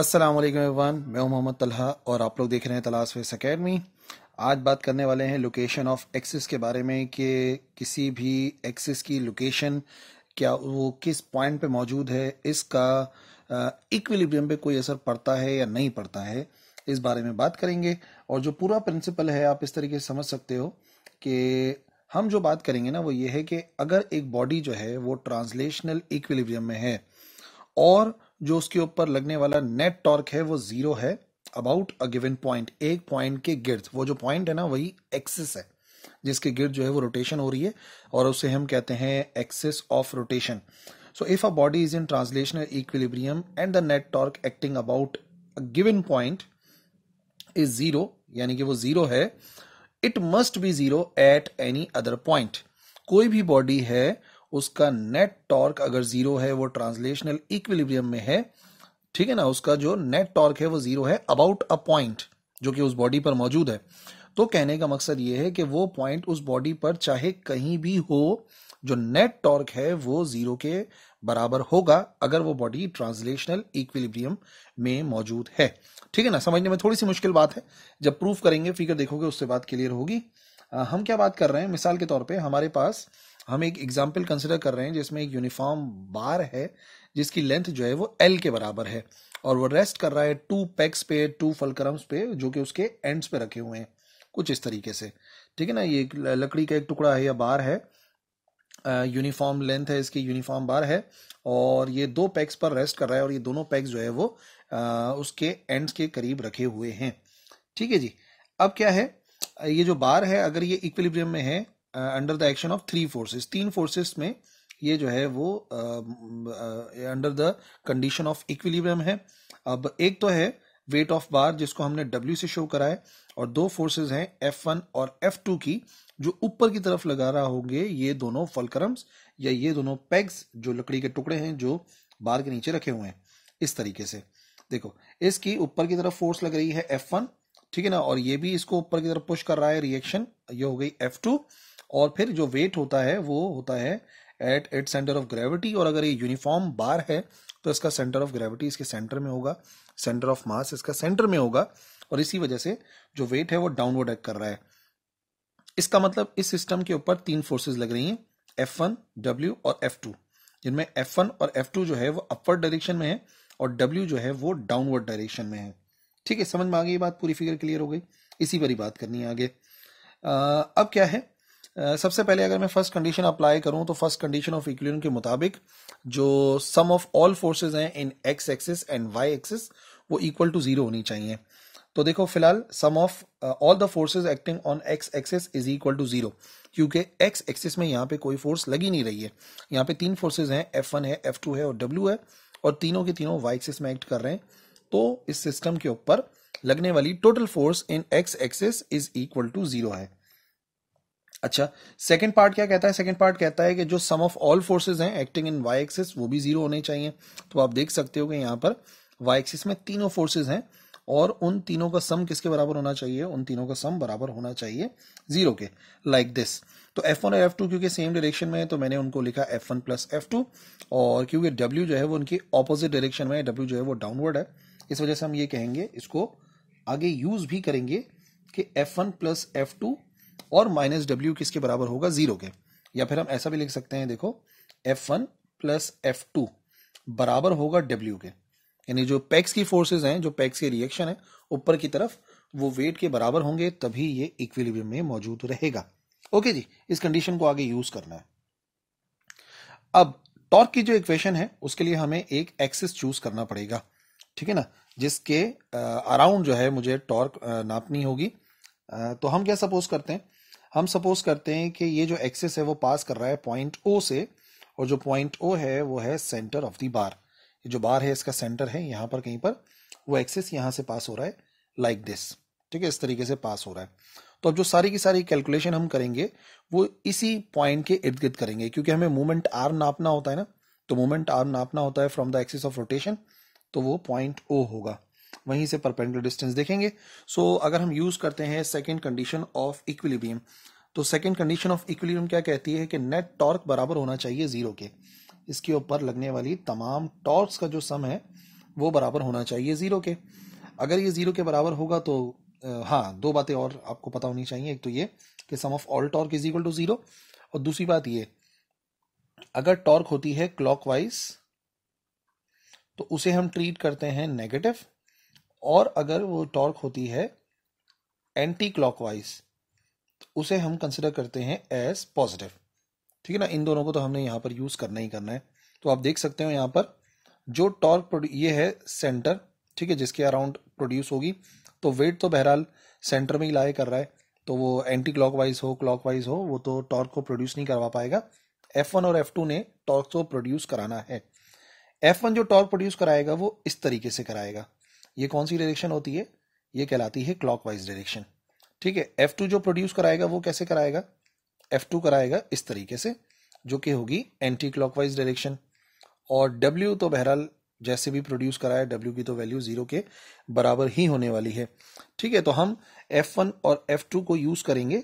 अस्सलाम वालेकुम एवरीवन मैं हूं मोहम्मद तलहा और आप लोग देख रहे हैं तलाश फेस अकेडमी आज बात करने वाले हैं लोकेशन ऑफ एक्सिस के बारे में कि किसी भी एक्सिस की लोकेशन क्या वो किस पॉइंट पे मौजूद है इसका इक्विलिब्रियम पे कोई असर पड़ता है या नहीं पड़ता है इस बारे में बात करेंगे और जो पूरा प्रिंसिपल है आप इस तरीके से समझ सकते हो कि हम जो बात करेंगे ना वो ये है कि अगर एक बॉडी जो है वो ट्रांसलेशनल इक्विलिब्रियम में है और जो उसके ऊपर लगने वाला नेट टॉर्क है वो जीरो है अबाउट अ गिवन पॉइंट एक पॉइंट के गिर्द वो जो पॉइंट है ना वही एक्सिस है जिसके गिर्द जो है वो रोटेशन हो रही है और उसे हम कहते हैं axis of rotation so if a body is in translational equilibrium and the net torque acting about a given point is zero यानी कि वो जीरो है it must be zero at any other point कोई भी body है उसका net torque अगर zero है वो ट्रांसलेशनल इक्विलिब्रियम में है ठीक है ना उसका जो नेट टॉर्क है वो जीरो है अबाउट अ पॉइंट जो कि उस बॉडी पर मौजूद है तो कहने का मकसद ये है कि वो पॉइंट उस बॉडी पर चाहे कहीं भी हो जो नेट टॉर्क है वो जीरो के बराबर होगा अगर वो बॉडी ट्रांसलेशनल इक्विलिब्रियम में मौजूद है ठीक है ना समझने में थोड़ी सी मुश्किल बात है जब प्रूफ करेंगे फिगर देखोगे उससे बात क्लियर होगी हम क्या बात कर रहे हैं मिसाल के तौर पे हमारे पास हम एक एग्जाम्पल कंसिडर कर रहे हैं जिसमें एक यूनिफॉर्म बार है जिसकी लेंथ जो है वो एल के बराबर है और वो रेस्ट कर रहा है टू पैक्स पे टू फलक्रम्स पे जो कि उसके एंड्स पे रखे हुए हैं कुछ इस तरीके से ठीक है ना ये लकड़ी का एक टुकड़ा है या बार है यूनिफॉर्म लेंथ है इसकी यूनिफॉर्म बार है और ये दो पैक्स पर रेस्ट कर रहा है और ये दोनों पैक्स जो है वो आ, उसके एंड्स के करीब रखे हुए हैं ठीक है जी अब क्या है ये जो बार है अगर ये इक्विलिब्रियम में है under the action of three forces तीन फोर्सेस में ये जो है वो under the condition of equilibrium है अब एक तो है वेट ऑफ बार जिसको हमने W से शो करा है और दो फोर्सेस हैं F1 और F2 की जो ऊपर की तरफ लगा रहा होंगे ये दोनों फलक्रम्स या ये दोनों पेग्स जो लकड़ी के टुकड़े हैं जो बार के नीचे रखे हुए हैं इस तरीके से देखो इसकी ऊपर की तरफ फोर्स लग रही है F1 ठीक है ना और ये भी इसको ऊपर की तरफ पुश कर रहा है रिएक्शन ये हो गई टू और फिर जो वेट होता है वो होता है at at centre of gravity और अगर ये यूनिफॉर्म बार है तो इसका सेंटर ऑफ ग्रेविटी इसके सेंटर में होगा सेंटर ऑफ मास इसका सेंटर में होगा और इसी वजह से जो वेट है वो डाउनवर्ड एक्ट कर रहा है इसका मतलब इस सिस्टम के ऊपर तीन फोर्सेज लग रही हैं एफ वन डब्ल्यू और एफ टू जिनमें एफ वन और एफ टू जो है वो अपवर्ड डायरेक्शन में है और डब्ल्यू जो है वो डाउनवर्ड डायरेक्शन में है ठीक है समझ में आ गई बात पूरी फिगर क्लियर हो गई इसी पर ही बात करनी है आगे आ, अब क्या है सबसे पहले अगर मैं फर्स्ट कंडीशन अप्लाई करूं तो फर्स्ट कंडीशन ऑफ इक्विलिब्रियम के मुताबिक जो सम ऑफ ऑल फोर्सेज हैं in X axis and Y axis वो इक्वल टू जीरो होनी चाहिए तो देखो फिलहाल sum of all the forces acting on X axis is equal to zero क्योंकि एक्स एक्सिस में यहाँ पे कोई फोर्स लगी नहीं रही है यहाँ पे तीन फोर्सेज हैं एफ वन है एफ टू है और डब्ल्यू है और तीनों के तीनों वाई एक्सिस में एक्ट कर रहे हैं तो इस सिस्टम के ऊपर लगने वाली total force in X axis is equal to zero है अच्छा सेकंड पार्ट क्या कहता है सेकंड पार्ट कहता है कि जो सम ऑफ ऑल फोर्सेज हैं एक्टिंग इन वाई एक्सिस वो भी जीरो होने चाहिए तो आप देख सकते हो कि यहाँ पर वाई एक्सिस में तीनों फोर्सेज हैं और उन तीनों का सम किसके बराबर होना चाहिए उन तीनों का सम बराबर होना चाहिए जीरो के लाइक like दिस तो F1 और F2 क्योंकि सेम डायरेक्शन में है तो मैंने उनको लिखा F1 वन प्लस एफ और क्योंकि W जो है वो उनकी ऑपोजिट डायरेक्शन में है W जो है वो डाउनवर्ड है इस वजह से हम ये कहेंगे इसको आगे यूज भी करेंगे कि F1 वन प्लस एफ और माइनस डब्ल्यू किसके बराबर होगा जीरो के या फिर हम ऐसा भी लिख सकते हैं देखो F one plus F two बराबर होगा डब्ल्यू के यानी जो पैक्स की फोर्सेज हैं जो पैक्स के रिएक्शन है ऊपर की तरफ वो वेट के बराबर होंगे तभी ये इक्विलिब्रियम में मौजूद रहेगा ओके जी इस कंडीशन को आगे यूज करना है अब टॉर्क की जो इक्वेशन है उसके लिए हमें एक एक्सिस चूज करना पड़ेगा ठीक है ना जिसके अराउंड जो है मुझे टॉर्क नापनी होगी तो हम क्या सपोज करते हैं हम सपोज करते हैं कि ये जो एक्सेस है वो पास कर रहा है पॉइंट ओ से और जो पॉइंट ओ है वो है सेंटर ऑफ दी बार जो बार है इसका सेंटर है यहाँ पर कहीं पर वो एक्सेस यहाँ से पास हो रहा है लाइक like दिस ठीक है इस तरीके से पास हो रहा है तो अब जो सारी की सारी कैलकुलेशन हम करेंगे वो इसी पॉइंट के इर्द गिर्द करेंगे क्योंकि हमें मूवमेंट आर नापना होता है ना तो मूवमेंट आर नापना होता है from the axis of rotation तो वो पॉइंट ओ होगा वहीं से परपेंडिकुलर डिस्टेंस देखेंगे सो so, अगर हम यूज करते हैं सेकेंड कंडीशन ऑफ इक्विलिब्रियम तो सेकेंड कंडीशन ऑफ इक्विलिब्रियम क्या कहती है कि नेट टॉर्क बराबर होना चाहिए जीरो के इसके ऊपर लगने वाली तमाम टॉर्क्स का जो सम है वो बराबर होना चाहिए जीरो के अगर ये जीरो के बराबर होगा तो हाँ दो बातें और आपको पता होनी चाहिए एक तो ये कि sum of all torque is equal to zero और दूसरी बात ये अगर टॉर्क होती है क्लॉकवाइज तो उसे हम ट्रीट करते हैं नेगेटिव और अगर वो टॉर्क होती है एंटी क्लॉकवाइज तो उसे हम कंसिडर करते हैं एज पॉजिटिव ठीक है ना इन दोनों को तो हमने यहाँ पर यूज़ करना ही करना है तो आप देख सकते हो यहाँ पर जो टॉर्क ये है सेंटर ठीक है जिसके अराउंड प्रोड्यूस होगी तो वेट तो बहरहाल सेंटर में ही लाए कर रहा है तो वो एंटी क्लॉकवाइज हो क्लॉकवाइज हो वो तो टॉर्क को प्रोड्यूस नहीं करवा पाएगा एफ वन और एफ टू ने टॉर्क को प्रोड्यूस कराना है एफ वन जो टॉर्क प्रोड्यूस कराएगा वो इस तरीके से कराएगा ये कौन सी डायरेक्शन होती है ये कहलाती है क्लॉकवाइज डायरेक्शन ठीक है एफ टू जो प्रोड्यूस कराएगा वो कैसे कराएगा एफ टू कराएगा इस तरीके से जो कि होगी एंटी क्लॉकवाइज डायरेक्शन और डब्ल्यू तो बहरहाल जैसे भी प्रोड्यूस कराया डब्ल्यू की तो वैल्यू जीरो के बराबर ही होने वाली है ठीक है तो हम एफ वन और एफ टू को यूज करेंगे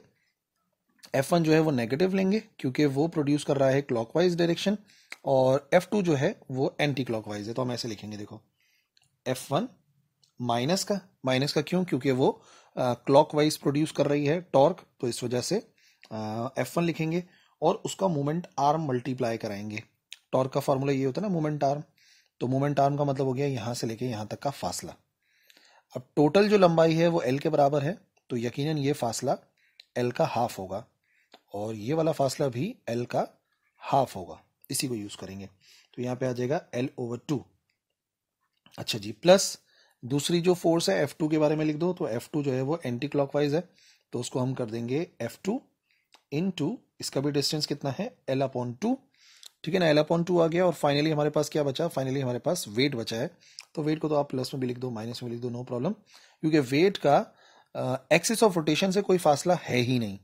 एफ वन जो है वो नेगेटिव लेंगे क्योंकि वो प्रोड्यूस कर रहा है क्लॉकवाइज डायरेक्शन और एफ टू जो है वो एंटी क्लॉकवाइज है तो हम ऐसे लिखेंगे देखो एफ वन माइनस का माइनस का क्यों क्योंकि वो क्लॉक वाइज प्रोड्यूस कर रही है टॉर्क तो इस वजह से एफ वन लिखेंगे और उसका मोमेंट आर्म मल्टीप्लाई कराएंगे टॉर्क का फॉर्मूला ये होता है ना मोमेंट आर्म तो मोमेंट आर्म का मतलब हो गया यहाँ से लेके यहाँ तक का फासला अब टोटल जो लंबाई है वो एल के बराबर है तो यकीनन ये फासला एल का हाफ होगा और ये वाला फासला भी एल का हाफ होगा इसी को यूज करेंगे तो यहाँ पे आ जाएगा एल ओवर टू अच्छा जी प्लस दूसरी जो फोर्स है F2 के बारे में लिख दो तो F2 जो है वो एंटी क्लॉकवाइज है तो उसको हम कर देंगे F2 टू इन टू इसका भी डिस्टेंस कितना है एल अपॉन टू ठीक है ना एल अपॉन टू आ गया और फाइनली हमारे पास क्या बचा फाइनली हमारे पास वेट बचा है तो वेट को तो आप प्लस में भी लिख दो माइनस में लिख दो नो प्रॉब्लम क्योंकि वेट का एक्सिस ऑफ रोटेशन से कोई फासला है ही नहीं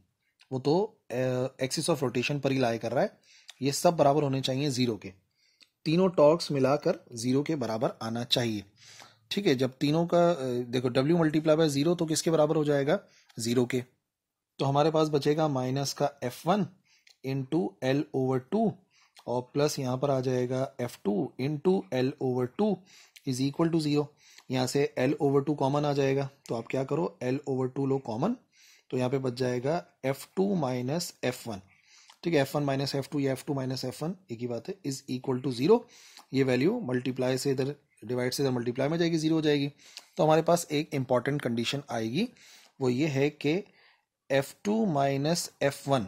वो तो एक्सिस ऑफ रोटेशन पर ही लाए कर रहा है ये सब बराबर होने चाहिए जीरो के तीनों टॉर्क्स मिलाकर जीरो के बराबर आना चाहिए ठीक है जब तीनों का देखो डब्ल्यू मल्टीप्लाई बाय जीरो तो किसके बराबर हो जाएगा जीरो के तो हमारे पास बचेगा माइनस का F one into L over two और प्लस यहाँ पर आ जाएगा F two into L over two is equal to zero यहाँ से एल ओवर टू कॉमन आ जाएगा तो आप क्या करो एल ओवर टू लो कॉमन तो यहाँ पे बच जाएगा F two minus F one ठीक है F one minus F two या F two minus F one एक ही बात है इज इक्वल टू जीरो ये वैल्यू मल्टीप्लाई से इधर डिवाइड से इधर मल्टीप्लाई में जाएगी जीरो हो जाएगी तो हमारे पास एक इंपॉर्टेंट कंडीशन आएगी वो ये है कि F two minus F one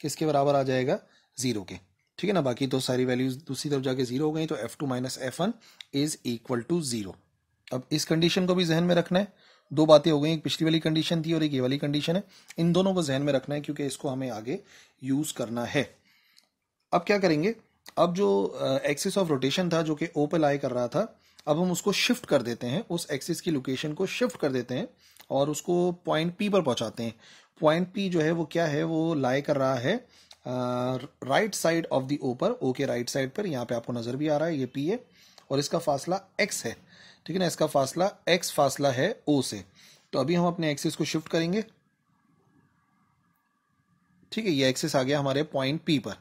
किसके बराबर आ जाएगा जीरो के ठीक है ना बाकी तो सारी वैल्यूज दूसरी तरफ जाके जीरो हो गई तो F two minus F one is equal to zero अब इस कंडीशन को भी जहन में रखना है दो बातें हो गई एक पिछली वाली कंडीशन थी और एक ये वाली कंडीशन है इन दोनों को जहन में रखना है क्योंकि इसको हमें आगे यूज करना है अब क्या करेंगे अब जो एक्सिस ऑफ रोटेशन था जो कि ओ पे लाई कर रहा था अब हम उसको शिफ्ट कर देते हैं उस एक्सिस की लोकेशन को शिफ्ट कर देते हैं और उसको पॉइंट पी पर पहुंचाते हैं पॉइंट पी जो है वो क्या है वो लाई कर रहा है right side of the O पर ओ के राइट साइड पर यहाँ पे आपको नजर भी आ रहा है ये पी है और इसका फासला एक्स है ठीक है ना इसका फासला एक्स फासला है ओ से तो अभी हम अपने एक्सिस को शिफ्ट करेंगे ठीक है ये एक्सिस आ गया हमारे पॉइंट पी पर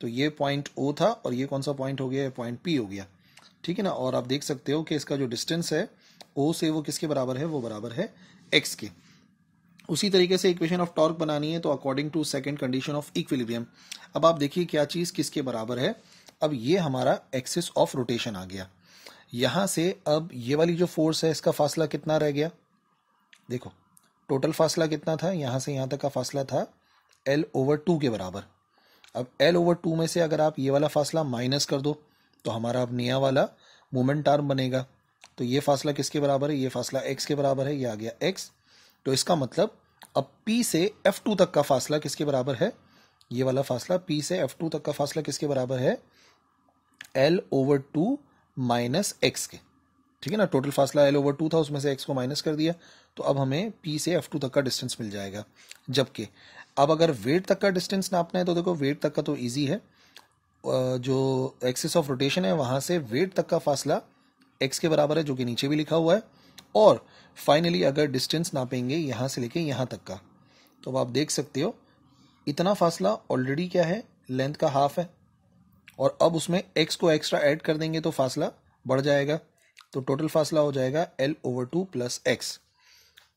तो ये पॉइंट ओ था और ये कौन सा पॉइंट हो गया पॉइंट पी हो गया ठीक है ना और आप देख सकते हो कि इसका जो डिस्टेंस है ओ से वो किसके बराबर है वो बराबर है एक्स के उसी तरीके से इक्वेशन ऑफ टॉर्क बनानी है तो according to second condition of equilibrium अब आप देखिए क्या चीज़ किसके बराबर है अब ये हमारा एक्सिस ऑफ रोटेशन आ गया यहां से अब ये वाली जो फोर्स है इसका फासला कितना रह गया देखो टोटल फासला कितना था यहां से यहां तक का फासला था एल ओवर टू के बराबर अब एल ओवर टू में से अगर आप ये वाला फासला माइनस कर दो तो हमारा अब नया वाला मोमेंट आर्म बनेगा तो ये फासला किसके बराबर है ये फासला एक्स के बराबर है ये आ गया एक्स तो इसका मतलब अब पी से एफ टू तक का फासला किसके बराबर है ये वाला फासला पी से एफ टू तक का फासला किसके बराबर है L over two minus X के ठीक है ना टोटल फासला एल ओवर टू था उसमें से एक्स को माइनस कर दिया तो अब हमें पी से एफ टू तक का डिस्टेंस मिल जाएगा जबकि अब अगर वेट तक का डिस्टेंस नापना है तो देखो वेट तक का तो ईजी है जो एक्सिस ऑफ रोटेशन है वहाँ से वेट तक का फासला एक्स के बराबर है जो कि नीचे भी लिखा हुआ है और फाइनली अगर डिस्टेंस नापेंगे यहाँ से लेके यहाँ तक का तो अब आप देख सकते हो इतना फासला ऑलरेडी क्या है लेंथ का हाफ है और अब उसमें एक्स को एक्स्ट्रा ऐड कर देंगे तो फासला बढ़ जाएगा तो टोटल फासला हो जाएगा L over two plus X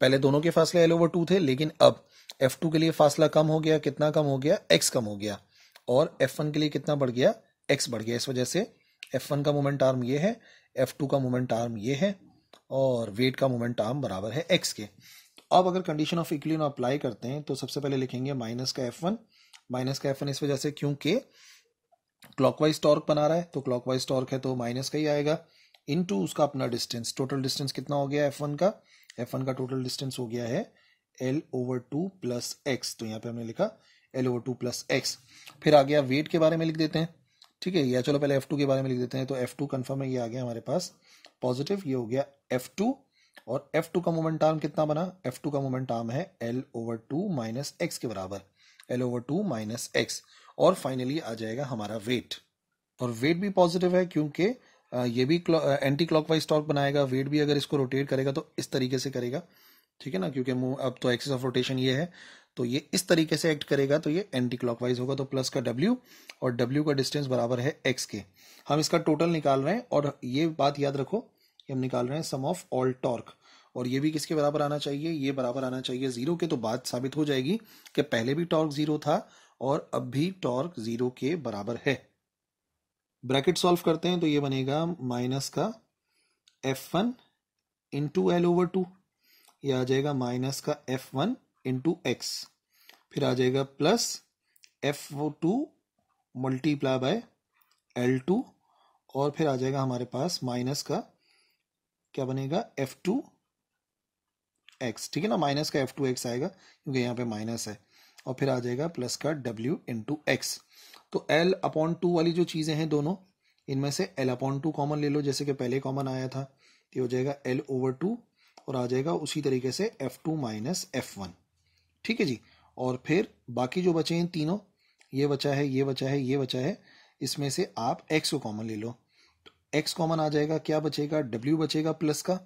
पहले दोनों के फासले एल ओवर टू थे लेकिन अब एफ टू के लिए फासला कम हो गया कितना कम हो गया एक्स कम हो गया और एफ वन के लिए कितना बढ़ गया एक्स बढ़ गया इस वजह से एफ वन का मोमेंट आर्म ये है एफ टू का मोमेंट आर्म ये है और वेट का मोमेंट आर्म बराबर है एक्स के तो अब अगर कंडीशन ऑफ इक्लियन अप्लाई करते हैं तो सबसे पहले लिखेंगे माइनस का एफ वन माइनस का एफ वन इस वजह से क्योंकि क्लॉकवाइज टॉर्क बना रहा है तो क्लॉकवाइज टॉर्क है तो माइनस का ही आएगा इनटू उसका अपना डिस्टेंस टोटल डिस्टेंस कितना हो गया एफ वन का एफ वन का टोटल डिस्टेंस हो गया है L over two plus X तो यहाँ पे हमने लिखा L over two plus X फिर आ गया वेट के बारे में लिख देते हैं ठीक है या चलो पहले एफ टू के बारे में लिख देते हैं तो एफ टू कन्फर्म है ये आ गया हमारे पास पॉजिटिव ये हो गया एफ टू और एफ टू का मोमेंट आर्म कितना बना एफ टू का मोमेंट आर्म है L over two minus X के बराबर L over two minus X और फाइनली आ जाएगा हमारा वेट और वेट भी पॉजिटिव है क्योंकि ये भी एंटी क्लॉकवाइज टॉर्क बनाएगा वेट भी अगर इसको रोटेट करेगा तो इस तरीके से करेगा ठीक है ना क्योंकि अब तो एक्सेस ऑफ रोटेशन ये है तो ये इस तरीके से एक्ट करेगा तो ये एंटी क्लॉकवाइज होगा तो प्लस का डब्ल्यू और डब्ल्यू का डिस्टेंस बराबर है एक्स के हम इसका टोटल निकाल रहे हैं और ये बात याद रखो कि हम निकाल रहे हैं सम ऑफ ऑल टॉर्क और ये भी किसके बराबर आना चाहिए ये बराबर आना चाहिए जीरो के तो बात साबित हो जाएगी कि पहले भी टॉर्क जीरो था और अब भी टॉर्क जीरो के बराबर है ब्रैकेट सॉल्व करते हैं तो ये बनेगा माइनस का F one into L over two यह आ जाएगा माइनस का एफ वन इंटू एक्स फिर आ जाएगा plus F two multiply by L two और फिर आ जाएगा हमारे पास माइनस का क्या बनेगा एफ टू एक्स ठीक है ना माइनस का एफ टू एक्स आएगा क्योंकि यहाँ पे माइनस है और फिर आ जाएगा प्लस का डब्ल्यू टू एक्स तो एल अपॉन टू वाली जो चीज़ें हैं दोनों इनमें से एल अपॉन टू कॉमन ले लो जैसे कि पहले कॉमन आया था ये हो जाएगा एल ओवर टू और आ जाएगा उसी तरीके से F two minus F one ठीक है जी और फिर बाकी जो बचे हैं तीनों ये बचा है ये बचा है ये बचा है इसमें से आप एक्स को कॉमन ले लो तो एक्स कॉमन आ जाएगा क्या बचेगा डब्ल्यू बचेगा प्लस का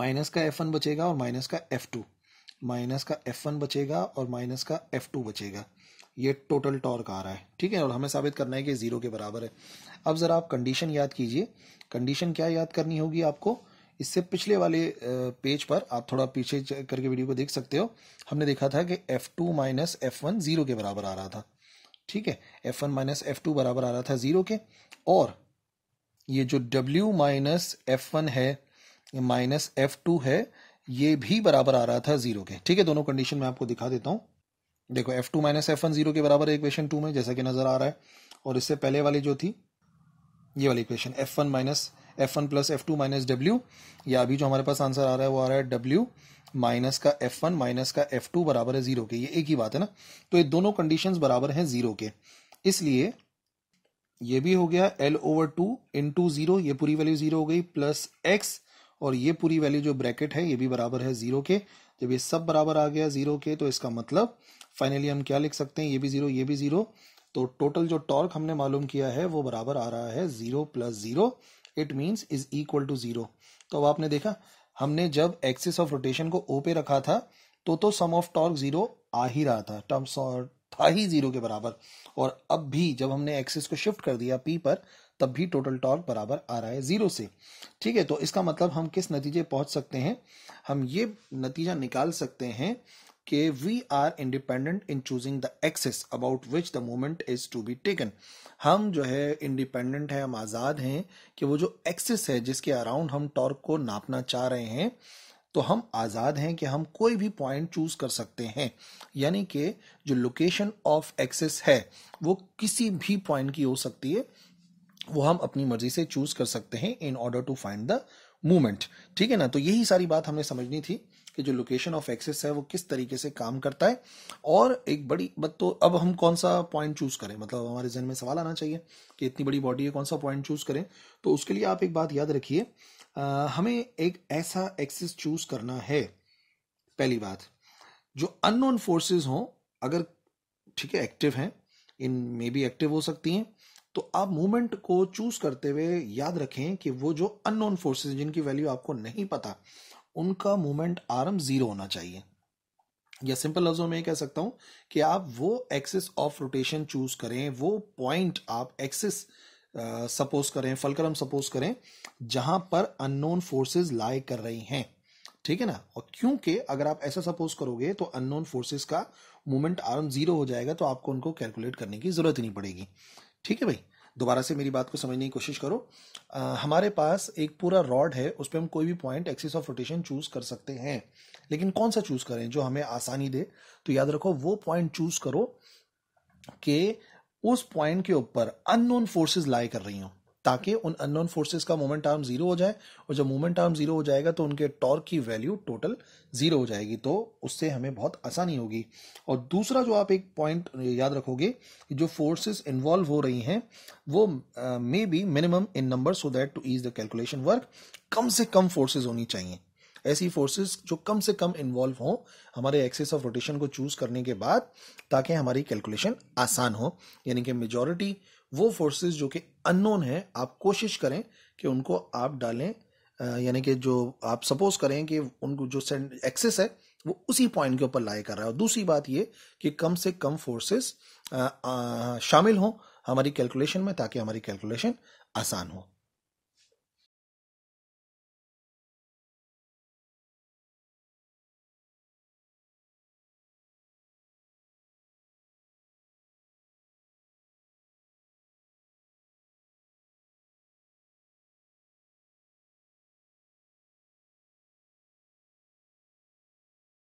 माइनस का एफ वन बचेगा और माइनस का एफ टू माइनस का एफ वन बचेगा और माइनस का एफ टू बचेगा ये टोटल टॉर्क आ रहा है ठीक है और हमें साबित करना है कि ज़ीरो के बराबर है अब ज़रा आप कंडीशन याद कीजिए कंडीशन क्या याद करनी होगी आपको इससे पिछले वाले पेज पर आप थोड़ा पीछे करके वीडियो को देख सकते हो हमने देखा था कि F two minus F one zero के बराबर आ रहा था ठीक है F one minus F two बराबर आ रहा था ज़ीरो के और ये जो डब्ल्यू माइनस एफ़ वन है माइनस एफ़ टू है ये भी बराबर आ रहा था जीरो के ठीक है दोनों कंडीशन में आपको दिखा देता हूं देखो F two minus F one zero के बराबर इक्वेशन टू में जैसा कि नजर आ रहा है और इससे पहले वाली जो थी ये वाली equation F one minus F one plus F two minus W या अभी जो हमारे पास आंसर आ रहा है वो आ रहा है डब्ल्यू माइनस का एफ वन माइनस का एफ टू बराबर है जीरो के ये एक ही बात है ना तो ये दोनों कंडीशंस बराबर हैं जीरो के इसलिए ये भी हो गया L over two into zero पूरी वैल्यू जीरो हो गई प्लस एक्स और ये पूरी वैल्यू जो ब्रैकेट है ये भी बराबर है जीरो के जब ये सब बराबर आ गया जीरो के तो इसका मतलब फाइनली हम क्या लिख सकते हैं ये भी जीरो ये भी जीरो तो टोटल जो टॉर्क हमने मालूम किया है वो बराबर आ रहा है zero plus zero it means is equal to zero तो अब आपने देखा हमने जब एक्सिस ऑफ रोटेशन को ओ पे रखा था तो तो सम ऑफ टॉर्क जीरो आ ही रहा था टर्म्स uh, था ही जीरो के बराबर और अब भी जब हमने एक्सिस को शिफ्ट कर दिया पी पर तब भी टोटल टॉर्क बराबर आ रहा है जीरो से ठीक है तो इसका मतलब हम किस नतीजे पहुंच सकते हैं हम ये नतीजा निकाल सकते हैं कि we are independent in choosing the axes about which the moment is to be taken हम जो है इंडिपेंडेंट है हम आज़ाद हैं कि वो जो एक्सेस है जिसके अराउंड हम टॉर्क को नापना चाह रहे हैं तो हम आज़ाद हैं कि हम कोई भी पॉइंट चूज कर सकते हैं यानी कि जो लोकेशन ऑफ एक्सेस है वो किसी भी पॉइंट की हो सकती है वो हम अपनी मर्जी से चूज कर सकते हैं in order to find the movement ठीक है ना तो यही सारी बात हमें समझनी थी कि जो लोकेशन ऑफ एक्सेस है वो किस तरीके से काम करता है और एक बड़ी बट तो अब हम कौन सा पॉइंट चूज करें मतलब हमारे जहन में सवाल आना चाहिए कि इतनी बड़ी बॉडी है कौन सा पॉइंट चूज करें तो उसके लिए आप एक बात याद रखिए हमें एक ऐसा एक्सेस चूज करना है पहली बात जो अननोन फोर्सेज हों अगर ठीक है एक्टिव हैं इन मे बी एक्टिव हो सकती हैं तो आप मूवमेंट को चूज करते हुए याद रखें कि वो जो अननोन फोर्सेस जिनकी वैल्यू आपको नहीं पता उनका मूवमेंट आरम जीरो होना चाहिए या सिंपल लफ्जों में कह सकता हूं कि आप वो एक्सिस ऑफ रोटेशन चूज करें वो पॉइंट आप एक्सिस सपोज करें फलक्रम सपोज करें जहां पर अननोन फोर्सेस लाए कर रही हैं ठीक है ना और क्योंकि अगर आप ऐसा सपोज करोगे तो अननोन फोर्सेस का मूवमेंट आर्म जीरो हो जाएगा तो आपको उनको कैलकुलेट करने की जरूरत ही नहीं पड़ेगी ठीक है भाई दोबारा से मेरी बात को समझने की कोशिश करो आ, हमारे पास एक पूरा रॉड है उस पर हम कोई भी point axis of rotation choose कर सकते हैं लेकिन कौन सा चूज करें जो हमें आसानी दे तो याद रखो वो पॉइंट चूज करो कि उस पॉइंट के ऊपर अननोन फोर्सेस लाए कर रही हूं ताकि उन अननोन फोर्सेस का मोमेंट आर्म जीरो हो जाए और जब मोमेंट आर्म जीरो हो जाएगा तो उनके टॉर्क की वैल्यू टोटल जीरो हो जाएगी तो उससे हमें बहुत आसानी होगी और दूसरा जो आप एक पॉइंट याद रखोगे कि जो फोर्सेस इन्वॉल्व हो रही हैं वो may be minimum in number so that to ease the calculation work कम से कम फोर्सेज होनी चाहिए ऐसी फोर्सेस जो कम से कम इन्वॉल्व हों हमारे एक्सेस ऑफ रोटेशन को चूज करने के बाद ताकि हमारी कैलकुलेशन आसान हो यानी कि मेजॉरिटी वो फोर्सेस जो कि अननोन है आप कोशिश करें कि उनको आप डालें यानी कि जो आप सपोज करें कि उनको जो एक्सेस है वो उसी पॉइंट के ऊपर लाए कर रहा है और दूसरी बात ये कि कम से कम फोर्सेस शामिल हों हमारी कैलकुलेशन में ताकि हमारी कैलकुलेशन आसान हो